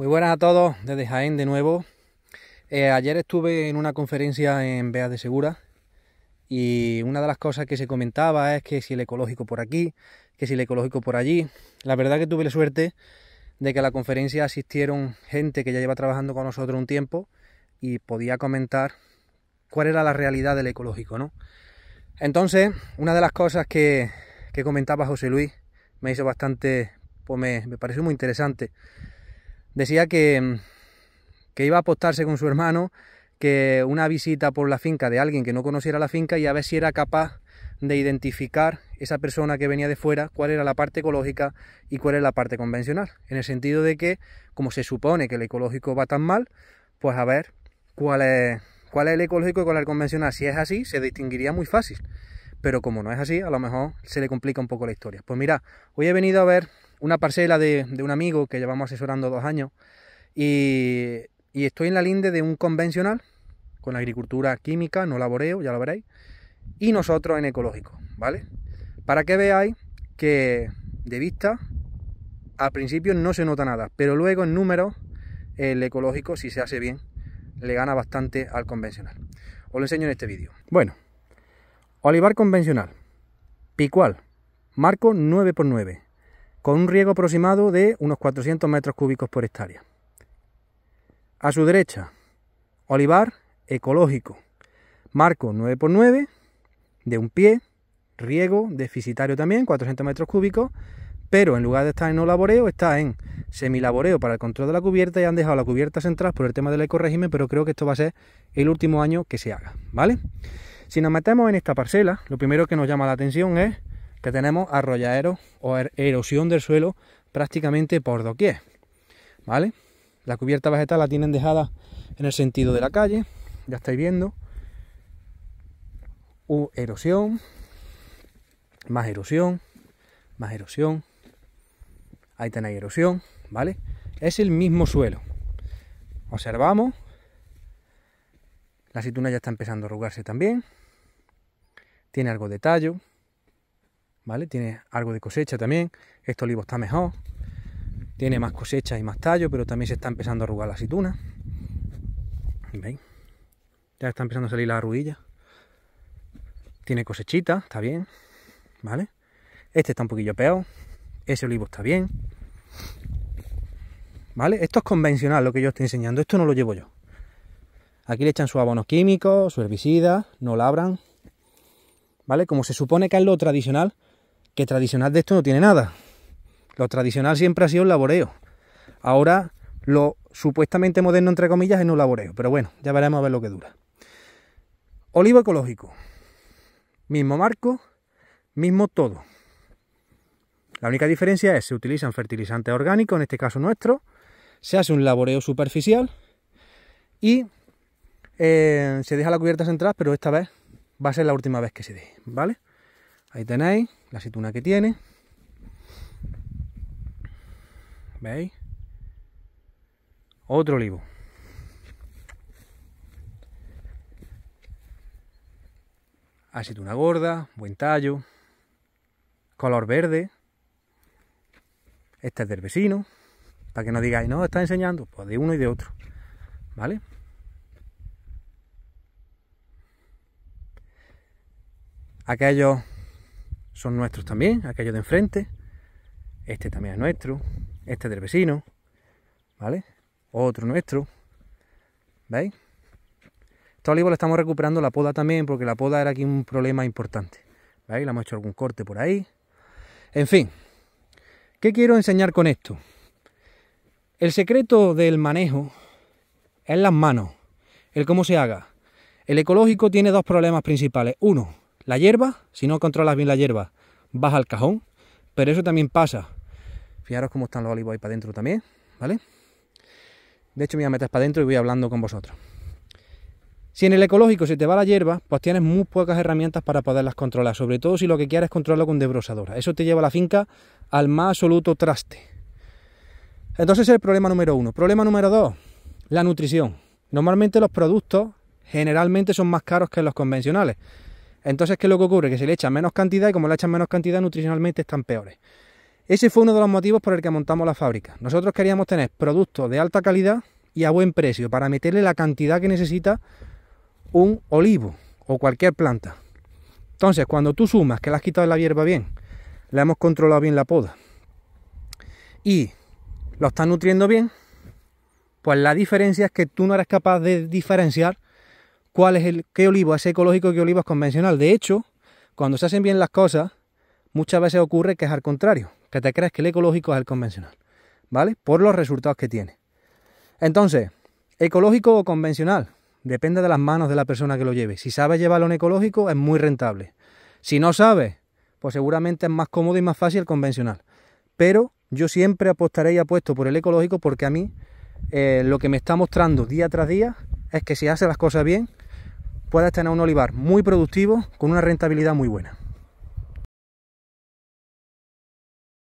Muy buenas a todos, desde Jaén de nuevo. Eh, ayer estuve en una conferencia en Beas de Segura y una de las cosas que se comentaba es que si el ecológico por aquí, que si el ecológico por allí. La verdad que tuve la suerte de que a la conferencia asistieron gente que ya lleva trabajando con nosotros un tiempo y podía comentar cuál era la realidad del ecológico, ¿no? Entonces, una de las cosas que, comentaba José Luis me hizo bastante, pues me pareció muy interesante decía que, iba a apostarse con su hermano que una visita por la finca de alguien que no conociera la finca y a ver si era capaz de identificar esa persona que venía de fuera, cuál era la parte ecológica y cuál es la parte convencional. En el sentido de que, como se supone que el ecológico va tan mal, pues a ver cuál es, cuál es el ecológico y cuál es el convencional. Si es así, se distinguiría muy fácil. Pero como no es así, a lo mejor se le complica un poco la historia. Pues mira, hoy he venido a ver una parcela de, un amigo que llevamos asesorando dos años y, y estoy en la linde de un convencional con agricultura química, no laboreo, ya lo veréis, y nosotros en ecológico, ¿vale? Para que veáis que de vista al principio no se nota nada, pero luego en números el ecológico, si se hace bien, le gana bastante al convencional. Os lo enseño en este vídeo. Bueno, olivar convencional, picual, marco 9x9, con un riego aproximado de unos 400 metros cúbicos por hectárea. A su derecha, olivar ecológico, marco 9x9, de un pie, riego deficitario también, 400 metros cúbicos, pero en lugar de estar en no laboreo, está en semilaboreo para el control de la cubierta y han dejado la cubierta central por el tema del ecorégimen, pero creo que esto va a ser el último año que se haga, ¿vale? Si nos metemos en esta parcela, lo primero que nos llama la atención es que tenemos arrolladeros o er-, erosión del suelo prácticamente por doquier. ¿Vale? La cubierta vegetal la tienen dejada en el sentido de la calle, ya estáis viendo. U erosión, más erosión, más erosión. Ahí tenéis erosión, ¿vale? Es el mismo suelo. Observamos. La aceituna ya está empezando a arrugarse también. Tiene algo de tallo. ¿vale? Tiene algo de cosecha también, este olivo está mejor, tiene más cosecha y más tallo, pero también se está empezando a arrugar la aceituna. ¿Veis? Ya está empezando a salir la arruguilla. Tiene cosechita, está bien, ¿vale? Este está un poquillo peor, ese olivo está bien. ¿Vale? Esto es convencional lo que yo estoy enseñando, esto no lo llevo yo. Aquí le echan su abono químico, su herbicida, no labran. ¿Vale? Como se supone que es lo tradicional, que tradicional de esto no tiene nada. Lo tradicional siempre ha sido un laboreo. Ahora lo supuestamente moderno, entre comillas, es un laboreo. Pero bueno, ya veremos a ver lo que dura. Olivo ecológico. Mismo marco, mismo todo. La única diferencia es que se utilizan fertilizantes orgánicos, en este caso nuestro, se hace un laboreo superficial y eh, se deja la cubierta central, pero esta vez va a ser la última vez que se dé, ¿vale? Ahí tenéis la aceituna que tiene. ¿Veis? Otro olivo. Aceituna gorda, buen tallo, color verde. Este es del vecino, para que no digáis, no, está enseñando, pues de uno y de otro. ¿Vale? Aquellos son nuestros también, aquellos de enfrente. Este también es nuestro, este es del vecino, ¿vale? Otro nuestro, ¿veis? todo olivo le estamos recuperando la poda también, porque la poda era aquí un problema importante, ¿veis? Le hemos hecho algún corte por ahí. En fin, ¿qué quiero enseñar con esto? El secreto del manejo es las manos, el cómo se haga. El ecológico tiene dos problemas principales. Uno, la hierba, si no controlas bien la hierba, vas al cajón, pero eso también pasa. Fijaros cómo están los olivos ahí para adentro también, ¿vale? De hecho, me voy a meter para adentro y voy hablando con vosotros. Si en el ecológico se te va la hierba, pues tienes muy pocas herramientas para poderlas controlar, sobre todo si lo que quieres es controlarlo con desbrozadora. Eso te lleva a la finca al más absoluto traste. Entonces es el problema número uno. Problema número dos, la nutrición. Normalmente los productos generalmente son más caros que los convencionales. Entonces, ¿qué es lo que ocurre? Que se le echa menos cantidad y como le echan menos cantidad, nutricionalmente están peores. Ese fue uno de los motivos por el que montamos la fábrica. Nosotros queríamos tener productos de alta calidad y a buen precio para meterle la cantidad que necesita un olivo o cualquier planta. Entonces, cuando tú sumas que le has quitado la hierba bien, le hemos controlado bien la poda y lo estás nutriendo bien, pues la diferencia es que tú no eres capaz de diferenciar cuál es el, qué olivo es ecológico y qué olivo es convencional. De hecho, cuando se hacen bien las cosas, muchas veces ocurre que es al contrario, que te crees que el ecológico es el convencional, ¿vale? Por los resultados que tiene. Entonces, ecológico o convencional, depende de las manos de la persona que lo lleve. Si sabe llevarlo en ecológico, es muy rentable. Si no sabes, pues seguramente es más cómodo y más fácil el convencional. Pero yo siempre apostaré y apuesto por el ecológico porque a mí eh, lo que me está mostrando día tras día es que si hace las cosas bien, puedas tener un olivar muy productivo con una rentabilidad muy buena.